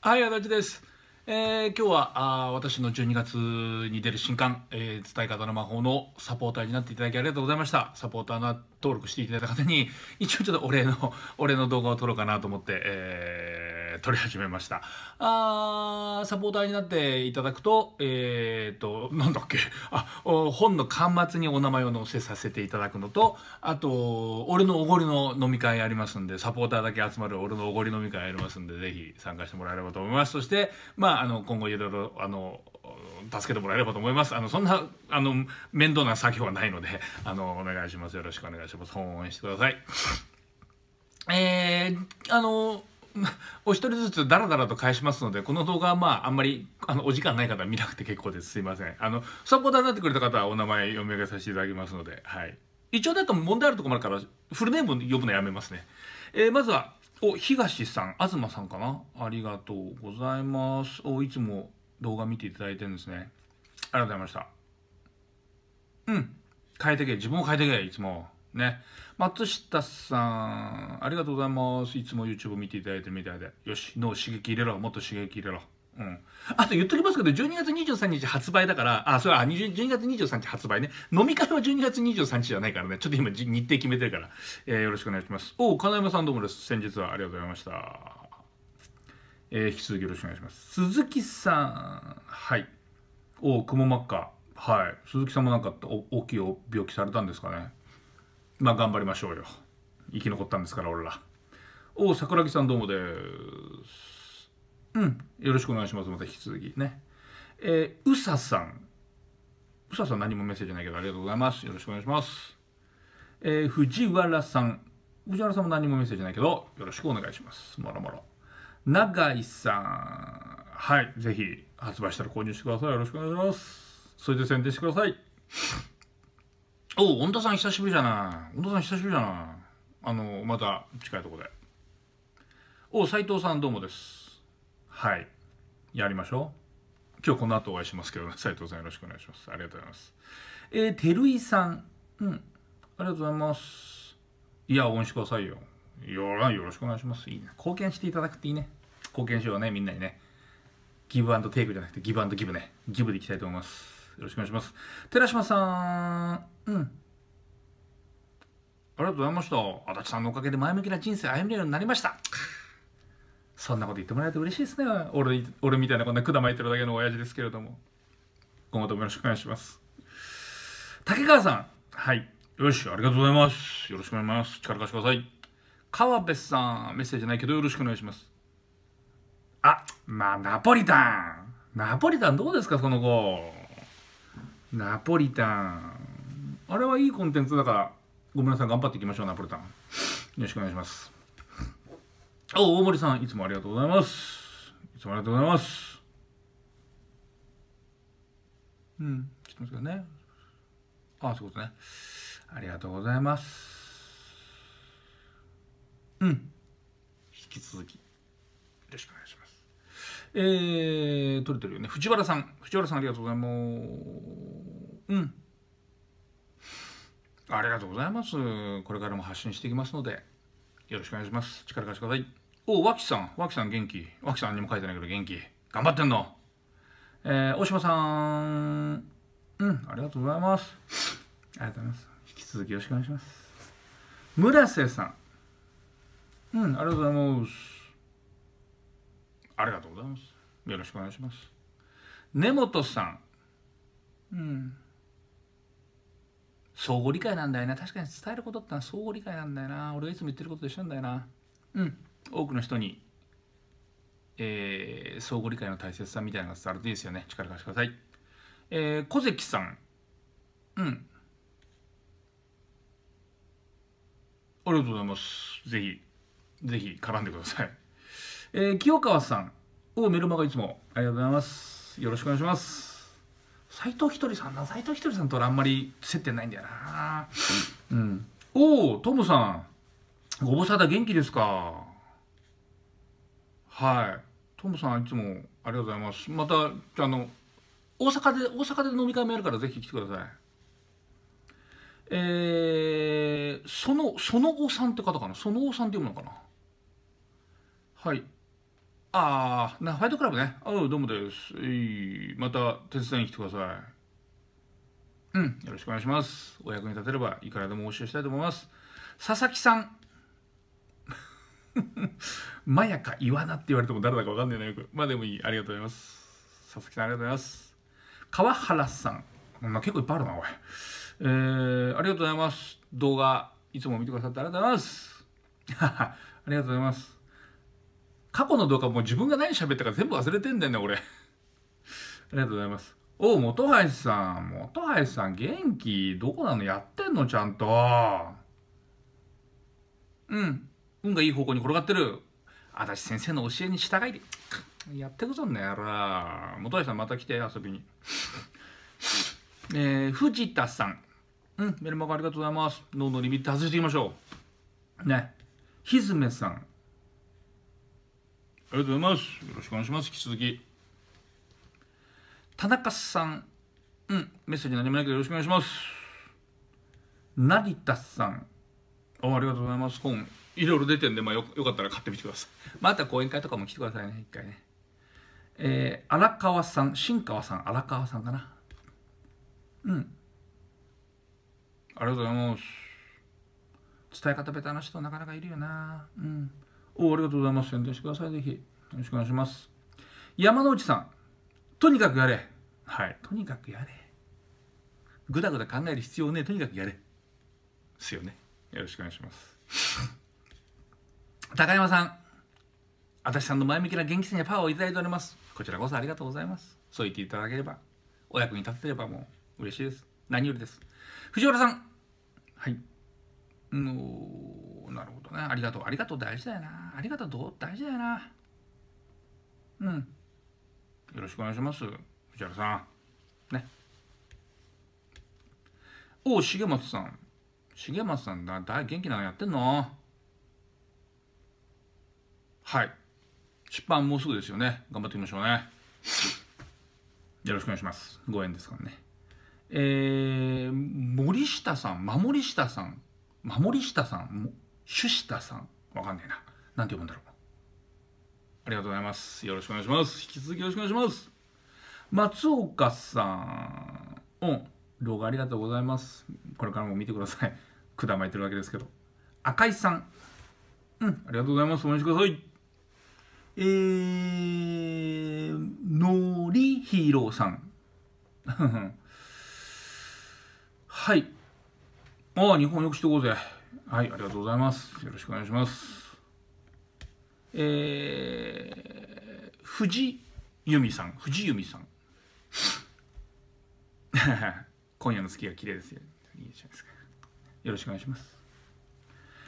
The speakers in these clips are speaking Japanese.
はい、足立です。えー、今日はあ私の12月に出る新刊、えー、伝え方の魔法のサポーターになっていただきありがとうございました。サポーター登録していただいた方に、一応ちょっとお礼の、お礼の動画を撮ろうかなと思って、えー取り始めました。あサポーターになっていただくと、えっ、ー、と、なんだっけ、あ、本の端末にお名前を載せさせていただくのと、あと、俺のおごりの飲み会ありますんで、サポーターだけ集まる俺のおごり飲み会ありますんで、ぜひ参加してもらえればと思います。そして、まあ、あの、今後いろいろ、あの、助けてもらえればと思います。あの、そんな、あの、面倒な作業はないので、あの、お願いします。よろしくお願いします。本応援してください。えー、あの、お一人ずつダラダラと返しますので、この動画はまあ、あんまり、あの、お時間ない方は見なくて結構です。すいません。あの、サポーターになってくれた方はお名前読み上げさせていただきますので、はい。一応なんか問題あるとこもあるから、フルネーム呼ぶのやめますね。えー、まずは、お、東さん、東さんかなありがとうございます。お、いつも動画見ていただいてるんですね。ありがとうございました。うん。変えてけ、自分を変えてけ、いつも。ね。松下さん、ありがとうございます。いつも YouTube 見ていただいてるみたいで。よし、脳刺激入れろ。もっと刺激入れろ。うん。あと言っときますけど、12月23日発売だから、あ、それは、12月23日発売ね。飲み会は12月23日じゃないからね。ちょっと今、日程決めてるから、えー、よろしくお願いします。おう、金山さんどうもです。先日はありがとうございました。えー、引き続きよろしくお願いします。鈴木さん、はい。おう、くも膜下。はい。鈴木さんもなんか、お、大きい病気されたんですかね。まあ頑張りましょうよ生き残ったんですから俺らおお桜木さんどうもですうんよろしくお願いしますまた引き続きねえー、うささんうささん何もメッセージないけどありがとうございますよろしくお願いしますえー、藤原さん藤原さんも何もメッセージないけどよろしくお願いしますもろもろ永井さんはいぜひ発売したら購入してくださいよろしくお願いしますそれで宣伝してくださいおお、田さん久しぶりじゃない。本田さん久しぶりじゃない。あの、また近いとこで。おお、斎藤さんどうもです。はい。やりましょう。今日この後お会いしますけど、ね、斎藤さんよろしくお願いします。ありがとうございます。えー、照井さん。うん。ありがとうございます。いや、応援してくださいよ。よら、よろしくお願いします。いいね。貢献していただくっていいね。貢献しようね、みんなにね。ギブアンドテイクじゃなくてギブアンドギブね。ギブでいきたいと思います。よろしくお願いします寺島さんうんありがとうございました足立さんのおかげで前向きな人生歩めるようになりましたそんなこと言ってもらえて嬉しいですね俺俺みたいなこんな管巻いてるだけの親父ですけれども今後ともよろしくお願いします竹川さんはいよしありがとうございますよろしくお願いします力貸してください川辺さんメッセージないけどよろしくお願いしますあまあナポリタンナポリタンどうですかその子ナポリタン。あれはいいコンテンツだから、ごめんなさい、頑張っていきましょう、ナポリタン。よろしくお願いします。お、大森さん、いつもありがとうございます。いつもありがとうございます。うん、ちょっと待ってくださいね。あ、そういうことね。ありがとうございます。うん。引き続き、よろしくお願いします。えー、取れてるよね。藤原さん。藤原さん、ありがとうございます。うんありがとうございますこれからも発信していきますのでよろしくお願いします力貸してくださいお脇さん脇さん元気脇さんにも書いてないけど元気頑張ってんのえー、大島さんうんありがとうございますありがとうございます引き続きよろしくお願いします村瀬さんうんありがとうございますありがとうございますよろしくお願いします根本さんうん相互理解なんだよな確かに伝えることってのは相互理解なんだよな俺がいつも言ってることと一緒なんだよなうん多くの人に、えー、相互理解の大切さみたいなのが伝わるといいですよね力貸してくださいえー、小関さんうんありがとうございますぜひぜひ絡んでくださいえー、清川さんおメルマガいつもありがとうございますよろしくお願いします斎藤ひとりさんな斎藤ひとりさんと俺あんまり接点ないんだよなうんおおトムさんご無沙汰元気ですかはいトムさんいつもありがとうございますまたあの大阪で大阪で飲み会もやるからぜひ来てくださいえー、そのそのおさんって方かなそのおさんって読むのかなはいああ、な、ファイトクラブね。あどうもです。えまた手伝いに来てください。うん、よろしくお願いします。お役に立てれば、いくらでもお教えしたいと思います。佐々木さん。まやか岩名って言われても誰だかわかんないな、よく。まあでもいい。ありがとうございます。佐々木さん、ありがとうございます。川原さん。まあ、結構いっぱいあるな、これ。えー、ありがとうございます。動画、いつも見てくださってありがとうございます。ありがとうございます。過去の動画もう自分が何喋ったか全部忘れてんだよね、俺。ありがとうございます。おう、元橋さん。元橋さん、元気どこなのやってんのちゃんと。うん。運がいい方向に転がってる。私先生の教えに従いで。やってくぞんねやら。元橋さんまた来て遊びに。えー、藤田さん。うん、メルマガありがとうございます。脳のリミット外していきましょう。ね。ひずめさん。ありがとうございますよろしくお願いします引き続き田中さんうんメッセージ何もないけどよろしくお願いします成田さんおありがとうございます本いろいろ出てんで、まあよ、よかったら買ってみてくださいまた講演会とかも来てくださいね一回ねえー、荒川さん新川さん荒川さんかなうんありがとうございます伝え方ベタな人なかなかいるよなうんおありがとうございます。宣伝してください、ぜひ。よろしくお願いします。山之内さん、とにかくやれ。はい、とにかくやれ。ぐだぐだ考える必要ねとにかくやれ。ですよね。よろしくお願いします。高山さん、私さんの前向きな元気さにパワーをいただいております。こちらこそありがとうございます。そう言っていただければ、お役に立てればもう嬉しいです。何よりです。藤原さん、はい。もうなるほどね。ありがとう。ありがとう大事だよな。ありがとうどう大事だよな。うん。よろしくお願いします。藤原さん。ね。おお、重松さん。重松さんだ。大元気なのやってんのはい。出版もうすぐですよね。頑張っていきましょうね。よろしくお願いします。ご縁ですからね。えー、森下さん、守下さん、守下さん、シュシタさん。わかんねえな。なんて読むんだろう。ありがとうございます。よろしくお願いします。引き続きよろしくお願いします。松岡さん。うん。動画ありがとうございます。これからも見てください。くだまいてるわけですけど。赤井さん。うん。ありがとうございます。応援してください。えー、のりひろさん。はい。ああ、日本よくしていこうぜ。はい、ありがとうございます。よろしくお願いします。えー、藤由美さん、藤由美さん。今夜の月が綺麗ですよ。いいじゃないですか。よろしくお願いします。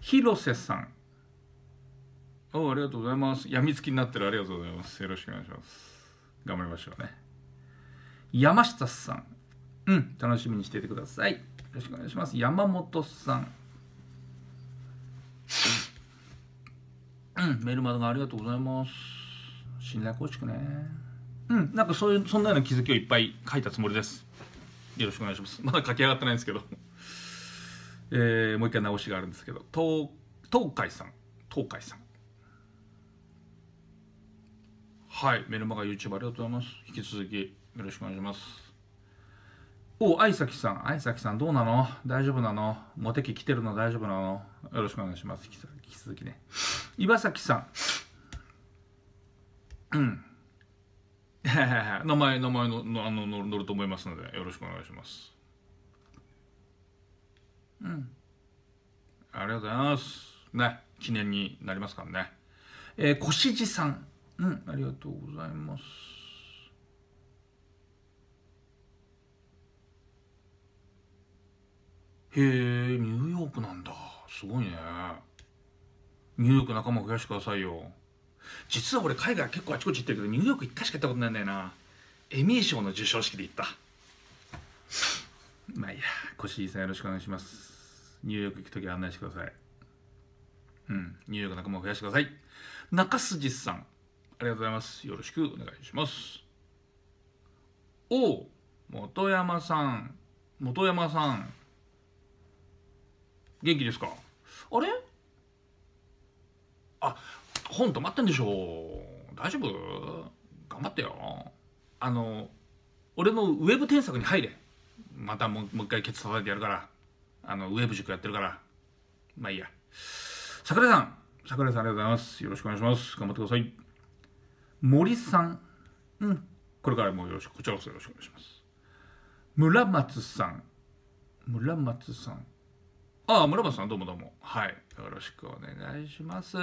広瀬さん。おありがとうございます。病みつきになってるありがとうございます。よろしくお願いします。頑張りましょうね。山下さん。うん、楽しみにしていてください。よろしくお願いします。山本さん。うん、メールマガありがとうございます。信頼構築ね。うん、なんかそういう、そんなような気づきをいっぱい書いたつもりです。よろしくお願いします。まだ書き上がってないんですけど。えー、もう一回直しがあるんですけど。東、東海さん。東海さん。はい、メルマガ YouTube ありがとうございます。引き続きよろしくお願いします。お、愛咲さん。愛咲さんどうなの大丈夫なのモテ期来てるの大丈夫なのよろしくお願いします。引き続引き続きね岩崎さん名前名前ののあの乗ると思いますのでよろしくお願いしますうんありがとうございますね記念になりますからねえー、越路さんうんありがとうございますへえニューヨークなんだすごいねニューヨーク仲間増やしてくださいよ実は俺海外結構あちこち行ってるけどニューヨーク1回しか行ったことないんだよなエミー賞の授賞式で行ったまあいいや越井さんよろしくお願いしますニューヨーク行く時は案内してくださいうんニューヨーク仲間増やしてください中筋さんありがとうございますよろしくお願いしますお本山さん本山さん元気ですかあれあ本止まってんでしょ大丈夫頑張ってよあの俺のウェブ添削に入れまたもう一回ケツ叩いてやるからあのウェブ塾やってるからまあいいや桜井さん桜井さんありがとうございますよろしくお願いします頑張ってください森さんうんこれからもよろしくこちらこそよろしくお願いします村松さん村松さんああ、村松さんどうもどうも。はい。よろしくお願いします。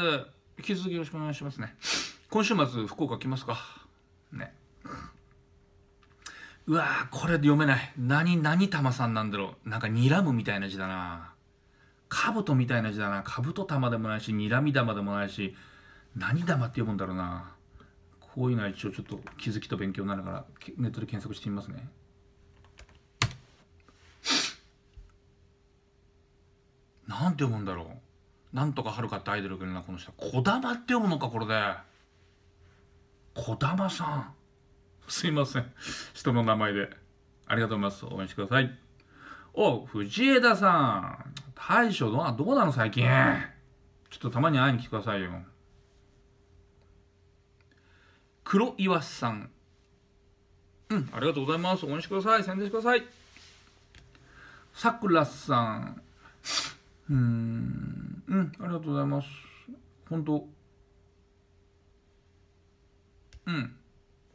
引き続きよろしくお願いしますね。今週末、福岡来ますかね。うわーこれ読めない。何、何玉さんなんだろう。なんか睨むみたいな字だな。兜みたいな字だな。兜玉でもないし、睨み玉でもないし、何玉って読むんだろうな。こういうのは一応ちょっと気づきと勉強になるから、ネットで検索してみますね。なんて読むんだろう。なんとかはるかってアイドルがいるな、この人。こだまって読むのか、これで。こだまさん。すいません。人の名前で。ありがとうございます。応援してください。お、藤枝さん。大将どうどうなの最近。ちょっとたまに会いに来てくださいよ。黒岩さん。うん、ありがとうございます。応援してください。宣伝してください。さくらさん。うん、うん、ありがとうございます。本当。うん。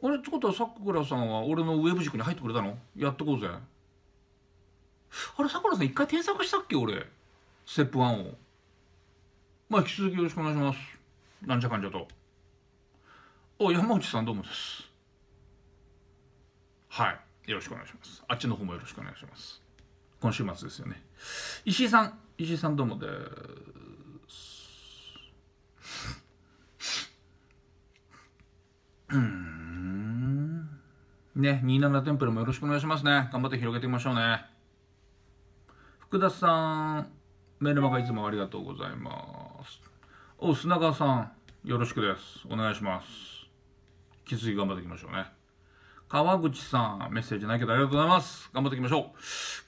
あれってことはさくらさんは俺のウェブ塾に入ってくれたのやっとこうぜ。あれさくらさん一回添削したっけ俺。ステップワンを。まあ引き続きよろしくお願いします。なんちゃかんちゃと。お、山内さんどうもです。はい。よろしくお願いします。あっちの方もよろしくお願いします。今週末ですよね石井さん石井さんどうもですうんね27テンプルもよろしくお願いしますね頑張って広げてみましょうね福田さんメルマガいつもありがとうございますお砂川さんよろしくですお願いします引き続き頑張っていきましょうね川口さん、メッセージないけどありがとうございます。頑張っていきましょう。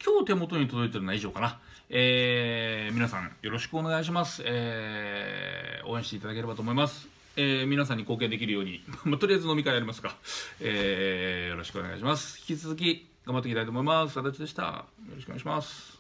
今日手元に届いてるのは以上かな。えー、皆さんよろしくお願いします。えー、応援していただければと思います。えー、皆さんに貢献できるように、まとりあえず飲み会やりますか。えー、よろしくお願いします。引き続き頑張っていきたいと思います。足立でした。よろしくお願いします。